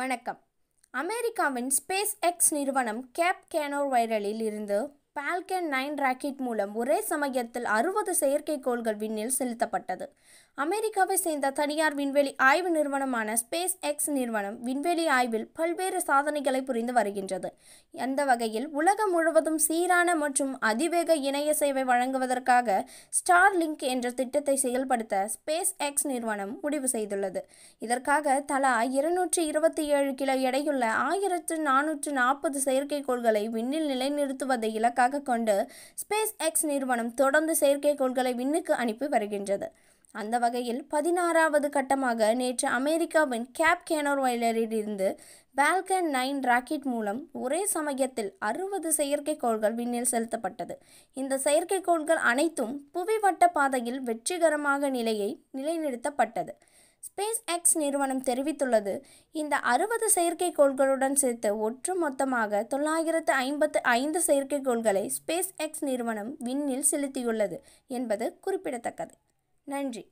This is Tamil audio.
வணக்கம் அமெரிக்காவின் ஸ்பேஸ் எக்ஸ் நிறுவனம் கேப் கேனோ வைரலில் இருந்து பால்கன் நைன் ராக்கெட் மூலம் ஒரே சமயத்தில் அறுபது செயற்கைக்கோள்கள் விண்ணில் செலுத்தப்பட்டது அமெரிக்காவை சேர்ந்த தனியார் விண்வெளி ஆய்வு நிறுவனமான ஸ்பேஸ் எக்ஸ் நிறுவனம் விண்வெளி ஆய்வில் பல்வேறு சாதனைகளை புரிந்து வருகின்றது அந்த வகையில் உலகம் முழுவதும் சீரான மற்றும் அதிவேக இணைய சேவை வழங்குவதற்காக ஸ்டார் லிங்க் என்ற திட்டத்தை செயல்படுத்த ஸ்பேஸ் எக்ஸ் நிறுவனம் முடிவு செய்துள்ளது இதற்காக தலா இருநூற்றி இருபத்தி ஏழு கிலோ எடையுள்ள ஆயிரத்து நானூற்று நாற்பது செயற்கைக்கோள்களை விண்ணில் நிலைநிறுத்துவதை இலக்க இலக்காக கொண்டு ஸ்பேஸ் எக்ஸ் நிறுவனம் தொடர்ந்து செயற்கைக்கோள்களை விண்ணுக்கு அனுப்பி வருகின்றது அந்த வகையில் பதினாறாவது கட்டமாக நேற்று அமெரிக்காவின் கேப் கேனோர் வயலரிலிருந்து பால்கன் நைன் ராக்கெட் மூலம் ஒரே சமயத்தில் அறுபது செயற்கைக்கோள்கள் விண்ணில் செலுத்தப்பட்டது இந்த செயற்கைக்கோள்கள் அனைத்தும் புவி வட்ட பாதையில் வெற்றிகரமாக நிலையை நிலைநிறுத்தப்பட்டது ஸ்பேஸ் எக்ஸ் நிறுவனம் தெரிவித்துள்ளது இந்த அறுபது செயற்கைக்கோள்களுடன் சேர்த்து ஒற்று மொத்தமாக தொள்ளாயிரத்து ஐம்பத்து ஐந்து செயற்கைக்கோள்களை ஸ்பேஸ் எக்ஸ் நிறுவனம் விண்ணில் செலுத்தியுள்ளது என்பது குறிப்பிடத்தக்கது நன்றி